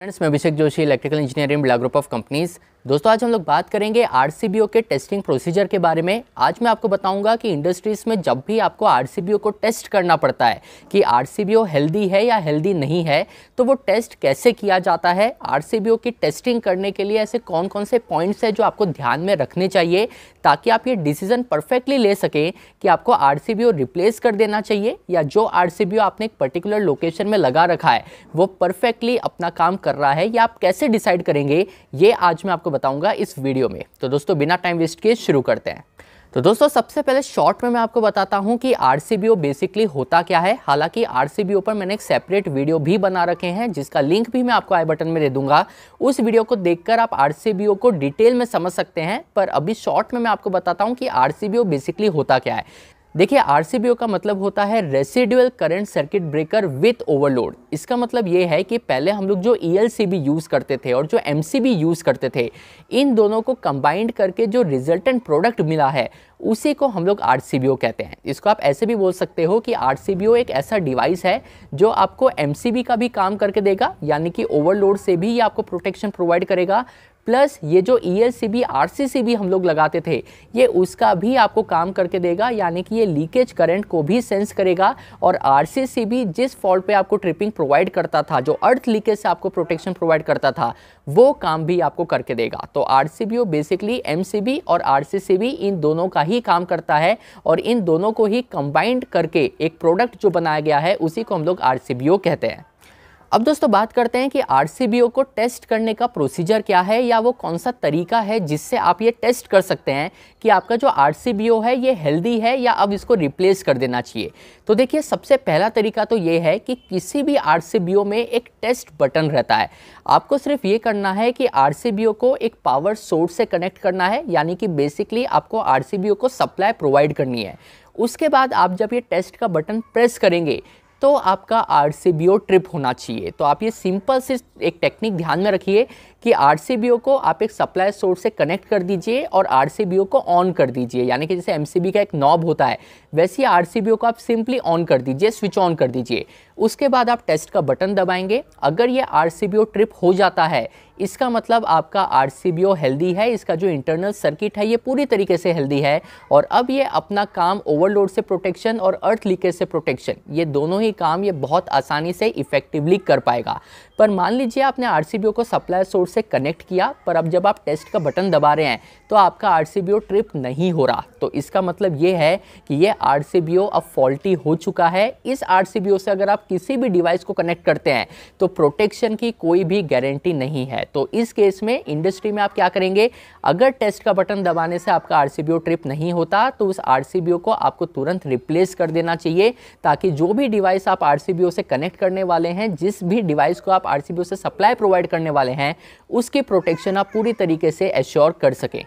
friends मैं Abhishek Joshi electrical engineering ब्ला group of companies दोस्तों आज हम लोग बात करेंगे आर के टेस्टिंग प्रोसीजर के बारे में आज मैं आपको बताऊंगा कि इंडस्ट्रीज़ में जब भी आपको आर को टेस्ट करना पड़ता है कि आर हेल्दी है या हेल्दी नहीं है तो वो टेस्ट कैसे किया जाता है आर की टेस्टिंग करने के लिए ऐसे कौन कौन से पॉइंट्स हैं जो आपको ध्यान में रखने चाहिए ताकि आप ये डिसीजन परफेक्टली ले सकें कि आपको आर रिप्लेस कर देना चाहिए या जो आर आपने एक पर्टिकुलर लोकेशन में लगा रखा है वो परफेक्टली अपना काम कर रहा है या आप कैसे डिसाइड करेंगे ये आज मैं आपको बताऊंगा इस वीडियो में तो दोस्तों बिना टाइम वेस्ट किए शुरू करते हैं तो दोस्तों सबसे पहले शॉर्ट में मैं आपको बताता हूं कि आर बेसिकली होता क्या है हालांकि आर पर मैंने एक सेपरेट वीडियो भी बना रखे हैं जिसका लिंक भी मैं आपको आई बटन में दे दूंगा उस वीडियो को देखकर आप आर को डिटेल में समझ सकते हैं पर अभी शॉर्ट में मैं आपको बताता हूँ कि आर बेसिकली होता क्या है देखिए आर का मतलब होता है residual current circuit breaker with overload इसका मतलब ये है कि पहले हम लोग जो ई e यूज़ करते थे और जो एम यूज़ करते थे इन दोनों को कंबाइंड करके जो रिजल्टेंट प्रोडक्ट मिला है उसी को हम लोग आर कहते हैं इसको आप ऐसे भी बोल सकते हो कि आर एक ऐसा डिवाइस है जो आपको एम का भी काम करके देगा यानी कि ओवरलोड से भी ये आपको प्रोटेक्शन प्रोवाइड करेगा प्लस ये जो E L C B R C C B हम लोग लगाते थे ये उसका भी आपको काम करके देगा यानी कि ये लीकेज करंट को भी सेंस करेगा और आर सी सी बी जिस फॉल्ट पे आपको ट्रिपिंग प्रोवाइड करता था जो अर्थ लीकेज से आपको प्रोटेक्शन प्रोवाइड करता था वो काम भी आपको करके देगा तो R C B O basically M C B और आर सी सी बी इन दोनों का ही काम करता है और इन दोनों को ही कंबाइंड करके एक प्रोडक्ट जो बनाया गया है उसी को हम लोग आर सी बी ओ कहते हैं अब दोस्तों बात करते हैं कि आर को टेस्ट करने का प्रोसीजर क्या है या वो कौन सा तरीका है जिससे आप ये टेस्ट कर सकते हैं कि आपका जो आर है ये हेल्दी है या अब इसको रिप्लेस कर देना चाहिए तो देखिए सबसे पहला तरीका तो ये है कि किसी भी आर में एक टेस्ट बटन रहता है आपको सिर्फ ये करना है कि आर को एक पावर सोर्स से कनेक्ट करना है यानी कि बेसिकली आपको आर को सप्लाई प्रोवाइड करनी है उसके बाद आप जब ये टेस्ट का बटन प्रेस करेंगे तो आपका आर ट्रिप होना चाहिए तो आप ये सिंपल से एक टेक्निक ध्यान में रखिए कि आर को आप एक सप्लाई सोर्स से कनेक्ट कर दीजिए और आर को ऑन कर दीजिए यानी कि जैसे एम का एक नॉब होता है वैसे ही आर को आप सिंपली ऑन कर दीजिए स्विच ऑन कर दीजिए उसके बाद आप टेस्ट का बटन दबाएंगे अगर ये आर ट्रिप हो जाता है इसका मतलब आपका आर हेल्दी है इसका जो इंटरनल सर्किट है ये पूरी तरीके से हेल्दी है और अब ये अपना काम ओवरलोड से प्रोटेक्शन और अर्थ लीकेज से प्रोटेक्शन ये दोनों ही काम ये बहुत आसानी से इफेक्टिवली कर पाएगा पर मान लीजिए आपने आर को सप्लाई सोर्स उसे कनेक्ट किया पर अब जब आप टेस्ट का बटन दबा रहे हैं तो आपका आर ट्रिप नहीं हो रहा तो इसका मतलब ये है कि ये आर अब फॉल्टी हो चुका है इस आर से अगर आप किसी भी डिवाइस को कनेक्ट करते हैं तो प्रोटेक्शन की कोई भी गारंटी नहीं है तो इस केस में इंडस्ट्री में आप क्या करेंगे अगर टेस्ट का बटन दबाने से आपका आर ट्रिप नहीं होता तो उस आर को आपको तुरंत रिप्लेस कर देना चाहिए ताकि जो भी डिवाइस आप आर से कनेक्ट करने वाले हैं जिस भी डिवाइस को आप आर से सप्लाई प्रोवाइड करने वाले हैं उसकी प्रोटेक्शन आप पूरी तरीके से एश्योर कर सकें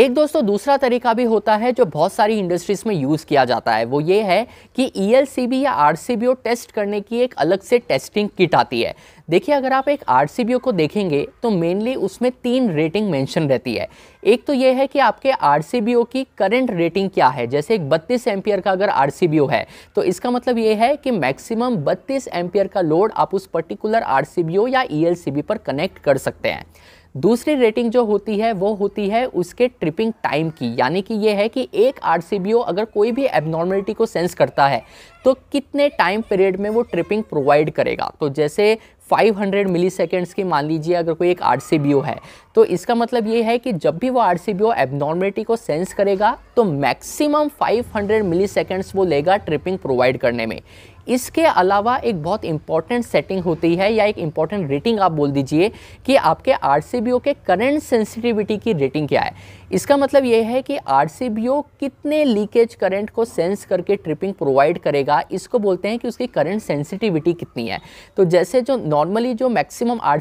एक दोस्तों दूसरा तरीका भी होता है जो बहुत सारी इंडस्ट्रीज़ में यूज़ किया जाता है वो ये है कि ई e या आर टेस्ट करने की एक अलग से टेस्टिंग किट आती है देखिए अगर आप एक आर को देखेंगे तो मेनली उसमें तीन रेटिंग मेंशन रहती है एक तो ये है कि आपके आर की करंट रेटिंग क्या है जैसे एक बत्तीस एम्पियर का अगर आर है तो इसका मतलब ये है कि मैक्सिमम बत्तीस एम्पियर का लोड आप उस पर्टिकुलर आर या ई e पर कनेक्ट कर सकते हैं दूसरी रेटिंग जो होती है वो होती है उसके ट्रिपिंग टाइम की यानी कि ये है कि एक आर अगर कोई भी एबनॉर्मलिटी को सेंस करता है तो कितने टाइम पीरियड में वो ट्रिपिंग प्रोवाइड करेगा तो जैसे 500 हंड्रेड मिली सेकेंड्स की मान लीजिए अगर कोई एक आर है तो इसका मतलब ये है कि जब भी वो आर सी एबनॉर्मेलिटी को सेंस करेगा तो मैक्सिमम 500 हंड्रेड मिली सेकेंड्स वो लेगा ट्रिपिंग प्रोवाइड करने में इसके अलावा एक बहुत इंपॉर्टेंट सेटिंग होती है या एक इंपॉर्टेंट रेटिंग आप बोल दीजिए कि आपके आर के करंट सेंसिटिविटी की रेटिंग क्या है इसका मतलब ये है कि आर कितने लीकेज करंट को सेंस करके ट्रिपिंग प्रोवाइड करेगा इसको बोलते हैं कि उसकी करंट सेंसिटिविटी कितनी है तो जैसे जो नॉर्मली जो मैक्सिमम आर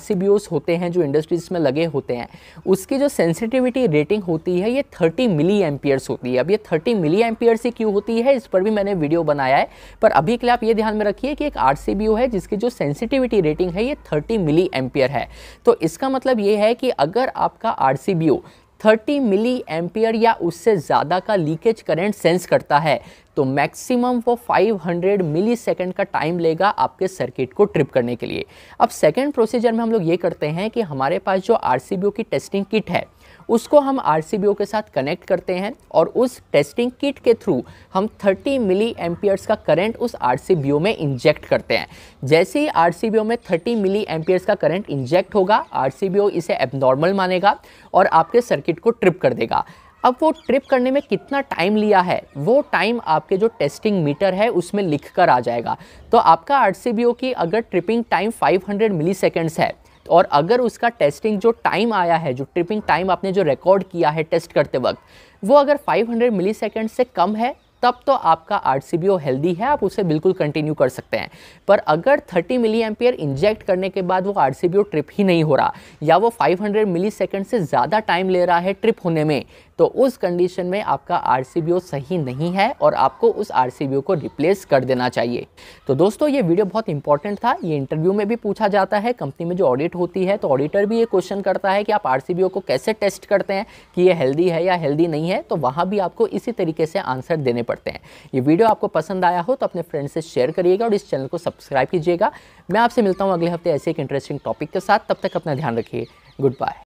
होते हैं जो इंडस्ट्रीज में लगे होते हैं उसकी जो सेंसिटिविटी रेटिंग होती है ये 30 मिली एम्पियर्स होती है अब ये 30 मिली एम्पियर्स ही क्यों होती है इस पर भी मैंने वीडियो बनाया है पर अभी के लिए आप ये ध्यान में रखिए कि एक आर है जिसकी जो सेंसिटिविटी रेटिंग है ये थर्टी मिली एम्पियर है तो इसका मतलब ये है कि अगर आपका आर थर्टी मिली एम्पियर या उससे ज़्यादा का लीकेज करंट सेंस करता है तो मैक्सिमम वो 500 मिली सेकेंड का टाइम लेगा आपके सर्किट को ट्रिप करने के लिए अब सेकेंड प्रोसीजर में हम लोग ये करते हैं कि हमारे पास जो आर की टेस्टिंग किट है उसको हम आर के साथ कनेक्ट करते हैं और उस टेस्टिंग किट के थ्रू हम 30 मिली एम्पियर्स का करंट उस आर में इंजेक्ट करते हैं जैसे ही आर में 30 मिली एम्पियर्स का करंट इंजेक्ट होगा आर इसे एबनॉर्मल मानेगा और आपके सर्किट को ट्रिप कर देगा अब वो ट्रिप करने में कितना टाइम लिया है वो टाइम आपके जो टेस्टिंग मीटर है उसमें लिख कर आ जाएगा तो आपका आर की अगर ट्रिपिंग टाइम 500 मिलीसेकेंड्स है और अगर उसका टेस्टिंग जो टाइम आया है जो ट्रिपिंग टाइम आपने जो रिकॉर्ड किया है टेस्ट करते वक्त वो अगर 500 मिलीसेकंड से कम है तब तो आपका आर सी हेल्दी है आप उसे बिल्कुल कंटिन्यू कर सकते हैं पर अगर 30 मिली एम्पियर इंजेक्ट करने के बाद वो आर सी ट्रिप ही नहीं हो रहा या वो 500 मिली सेकेंड से ज़्यादा टाइम ले रहा है ट्रिप होने में तो उस कंडीशन में आपका आर सही नहीं है और आपको उस आर को रिप्लेस कर देना चाहिए तो दोस्तों ये वीडियो बहुत इंपॉर्टेंट था ये इंटरव्यू में भी पूछा जाता है कंपनी में जो ऑडिट होती है तो ऑडिटर भी ये क्वेश्चन करता है कि आप आर को कैसे टेस्ट करते हैं कि ये हेल्दी है या हेल्दी नहीं है तो वहाँ भी आपको इसी तरीके से आंसर देने पड़ते हैं ये वीडियो आपको पसंद आया हो तो अपने फ्रेंड से शेयर करिएगा और इस चैनल को सब्सक्राइब कीजिएगा मैं आपसे मिलता हूँ अगले हफ्ते ऐसे एक इंटरेस्टिंग टॉपिक के साथ तब तक अपना ध्यान रखिए गुड बाय